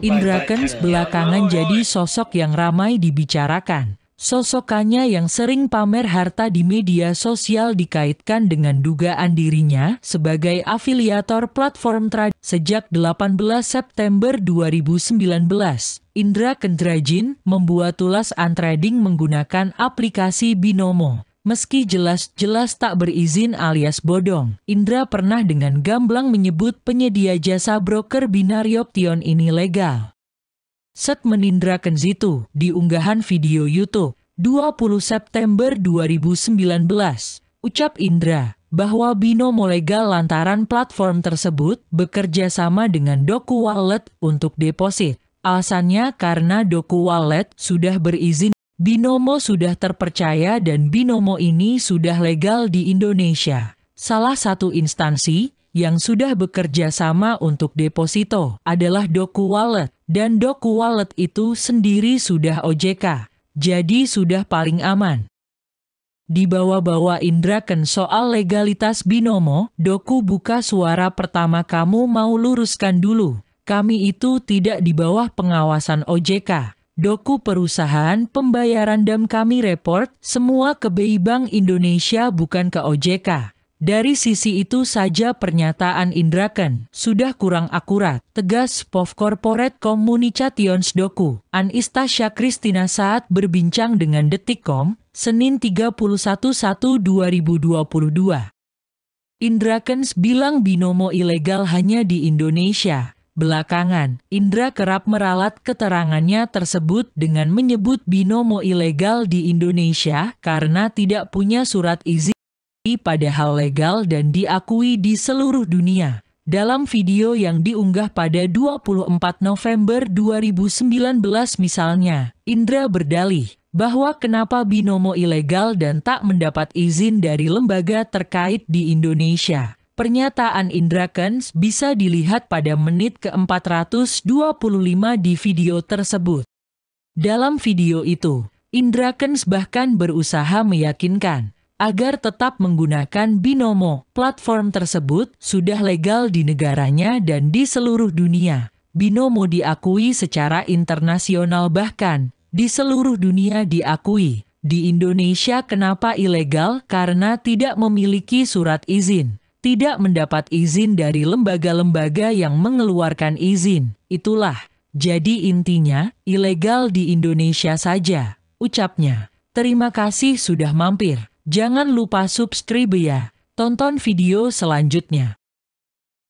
Indra Kens belakangan jadi sosok yang ramai dibicarakan. Sosokannya yang sering pamer harta di media sosial dikaitkan dengan dugaan dirinya sebagai afiliator platform trad sejak 18 September 2019. Indra Kendrajin membuat tulas antrading menggunakan aplikasi Binomo meski jelas-jelas tak berizin alias bodong. Indra pernah dengan gamblang menyebut penyedia jasa broker binari option ini legal. Set menindra Kenzitu di unggahan video YouTube 20 September 2019, ucap Indra bahwa Bino legal lantaran platform tersebut bekerja sama dengan Doku Wallet untuk deposit. Alasannya karena Doku Wallet sudah berizin Binomo sudah terpercaya dan Binomo ini sudah legal di Indonesia. Salah satu instansi yang sudah bekerja sama untuk deposito adalah Doku Wallet, dan Doku Wallet itu sendiri sudah OJK, jadi sudah paling aman. Di bawah bawah Indra Indraken soal legalitas Binomo, Doku buka suara pertama kamu mau luruskan dulu. Kami itu tidak di bawah pengawasan OJK doku perusahaan, pembayaran dam kami report, semua ke BI Bank Indonesia bukan ke OJK. Dari sisi itu saja pernyataan Indraken sudah kurang akurat, tegas POV Corporate Communications Doku. Anistasya Kristina saat berbincang dengan Detikcom, Senin 31/1/2022. Indrakens bilang binomo ilegal hanya di Indonesia. Belakangan, Indra kerap meralat keterangannya tersebut dengan menyebut binomo ilegal di Indonesia karena tidak punya surat izin padahal legal dan diakui di seluruh dunia. Dalam video yang diunggah pada 24 November 2019 misalnya, Indra berdalih bahwa kenapa binomo ilegal dan tak mendapat izin dari lembaga terkait di Indonesia. Pernyataan Indra Kens bisa dilihat pada menit ke-425 di video tersebut. Dalam video itu, Indra Kens bahkan berusaha meyakinkan agar tetap menggunakan Binomo. Platform tersebut sudah legal di negaranya dan di seluruh dunia. Binomo diakui secara internasional bahkan di seluruh dunia diakui. Di Indonesia kenapa ilegal? Karena tidak memiliki surat izin tidak mendapat izin dari lembaga-lembaga yang mengeluarkan izin. Itulah, jadi intinya, ilegal di Indonesia saja, ucapnya. Terima kasih sudah mampir. Jangan lupa subscribe ya. Tonton video selanjutnya.